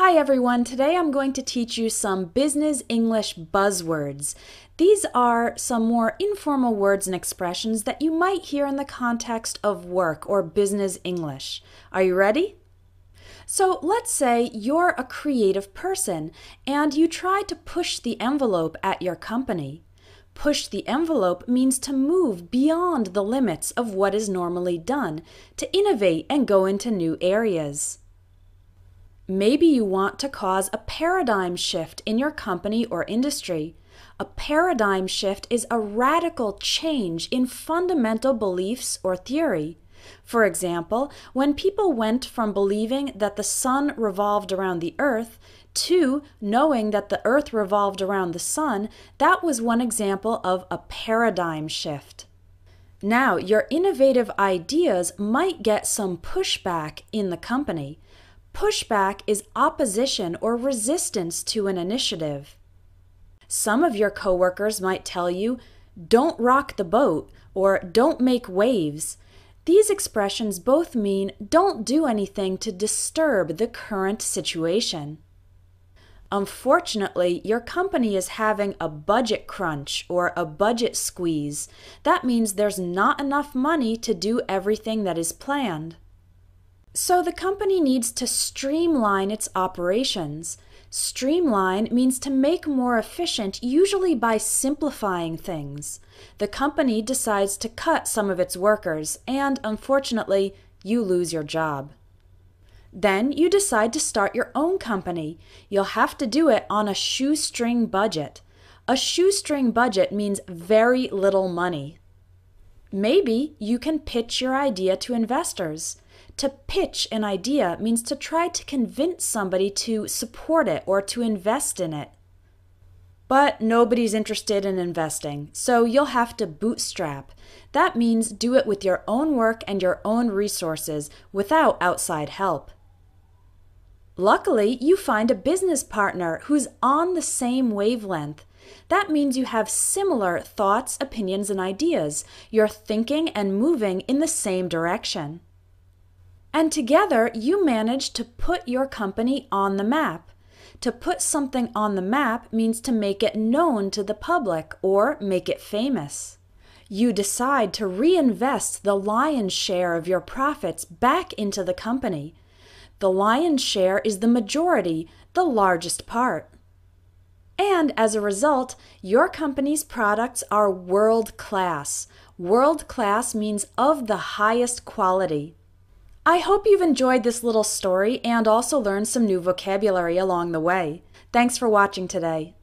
Hi everyone, today I'm going to teach you some business English buzzwords. These are some more informal words and expressions that you might hear in the context of work or business English. Are you ready? So let's say you're a creative person and you try to push the envelope at your company. Push the envelope means to move beyond the limits of what is normally done, to innovate and go into new areas. Maybe you want to cause a paradigm shift in your company or industry. A paradigm shift is a radical change in fundamental beliefs or theory. For example, when people went from believing that the sun revolved around the earth to knowing that the earth revolved around the sun, that was one example of a paradigm shift. Now, your innovative ideas might get some pushback in the company. Pushback is opposition or resistance to an initiative. Some of your coworkers might tell you, don't rock the boat or don't make waves. These expressions both mean don't do anything to disturb the current situation. Unfortunately, your company is having a budget crunch or a budget squeeze. That means there's not enough money to do everything that is planned. So the company needs to streamline its operations. Streamline means to make more efficient, usually by simplifying things. The company decides to cut some of its workers, and unfortunately, you lose your job. Then you decide to start your own company. You'll have to do it on a shoestring budget. A shoestring budget means very little money, Maybe you can pitch your idea to investors. To pitch an idea means to try to convince somebody to support it or to invest in it. But nobody's interested in investing, so you'll have to bootstrap. That means do it with your own work and your own resources without outside help. Luckily, you find a business partner who's on the same wavelength. That means you have similar thoughts, opinions, and ideas. You're thinking and moving in the same direction. And together, you manage to put your company on the map. To put something on the map means to make it known to the public or make it famous. You decide to reinvest the lion's share of your profits back into the company. The lion's share is the majority, the largest part. And as a result, your company's products are world class. World class means of the highest quality. I hope you've enjoyed this little story and also learned some new vocabulary along the way. Thanks for watching today.